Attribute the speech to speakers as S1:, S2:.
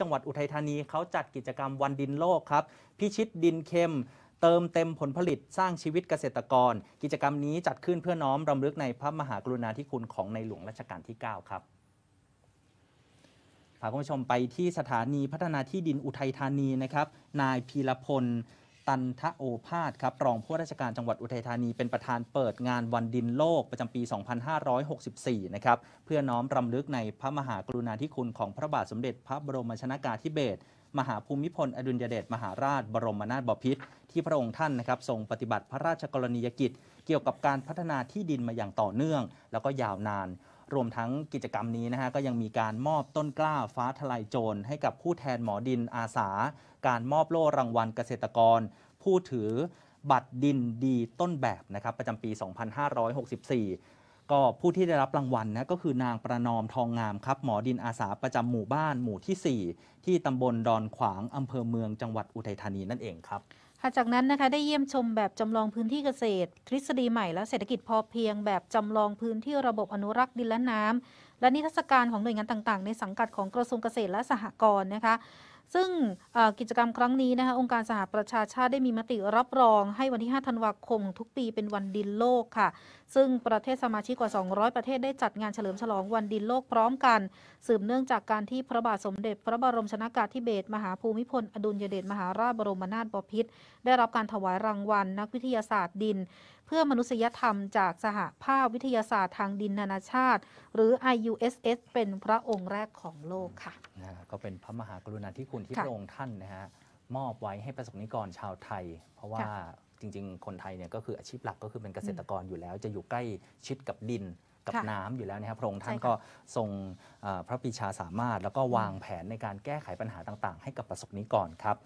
S1: จังหวัดอุทัยธานีเขาจัดกิจกรรมวันดินโลกครับ พิชิตดินเค็ม เติมเต็มผลผลิตสร้างชีวิตเกษตรกร กิจกรรมนี้จัดขึ้นเพื่อน้อมรำลึกในพระมหากรุณาธิคุณของในหลวงรัชกาลที่ 9 ครับพาคุณผู้ชมไปที่สถานีพัฒนาที่ดินอุทัยธานีนะครับ นายพีรพลตันทโอภาสครับ รองผู้ราชการจังหวัดอุทัยธานีเป็นประธานเปิดงานวันดินโลกประจำปี 2564 นะครับเพื่อน้อมรำลึกในพระมหากรุณาธิคุณของพระบาทสมเด็จพระบรมชนากาธิเบศรมหาภูมิพลอดุลยเดชมหาราชบรมนาถบพิตรที่พระองค์ท่านนะครับ ทรงปฏิบัติพระราชกรณียกิจ เกี่ยวกับการพัฒนาที่ดินมาอย่างต่อเนื่อง แล้วก็ยาวนานรวมทั้งกิจกรรมนี้นะฮะก็ยังมีการมอบต้นกล้าฟ้าทลายโจรให้กับผู้แทนหมอดินอาสา การมอบโล่รางวัลเกษตรกร ผู้ถือบัตรดินดีต้นแบบนะครับประจำปี 2564 ก็ผู้ที่ได้รับรางวัลนะก็คือนางประนอมทองงามครับ หมอดินอาสาประจำหมู่บ้านหมู่ที่ 4 ที่ตำบลดอนขวางอำเภอเมืองจังหวัดอุทัยธานีนั่นเองครับ
S2: ค่ะจากนั้นนะคะ ได้เยี่ยมชมแบบจำลองพื้นที่เกษตรทฤษฎีใหม่และเศรษฐกิจพอเพียงแบบจำลองพื้นที่ระบบอนุรักษ์ดินและน้ำและนิทรรศการของหน่วยงานต่างๆ ในสังกัดของกระทรวงเกษตรและสหกรณ์นะคะซึ่งกิจกรรมครั้งนี้นะคะองค์การสหประชาชาติได้มีมติรับรองให้วันที่ 5 ธันวาคมของทุกปีเป็นวันดินโลกค่ะ ซึ่งประเทศสมาชิกกว่า 200 ประเทศได้จัดงานเฉลิมฉลองวันดินโลกพร้อมกัน สืบเนื่องจากการที่พระบาทสมเด็จพระบรมชนากาธิเบศรมหาภูมิพล อดุลยเดชมหาราชบรมนาถบพิตรได้รับการถวายรางวัลนักวิทยาศาสตร์ดินเพื่อมนุษยธรรมจากสหภาพวิทยาศาสตร์ทางดินนานาชาติ หรือ IUSS เป็นพระองค์แรกของโลกค่ะ
S1: ะก็เป็นพระมหากรุณาธิคุณที่พระองค์ท่านนะฮะ มอบไว้ให้ประสบนิกรชาวไทย เพราะว่าจริงๆ คนไทยเนี่ยก็คืออาชีพหลักก็คือเป็นเกษตรกรอยู่แล้ว จะอยู่ใกล้ชิดกับดินกับน้ำอยู่แล้วนะครับพระองค์ท่านก็ทรงพระปีชาสามารถ แล้วก็วางแผนในการแก้ไขปัญหาต่างๆ ให้กับประสบนิกรครับ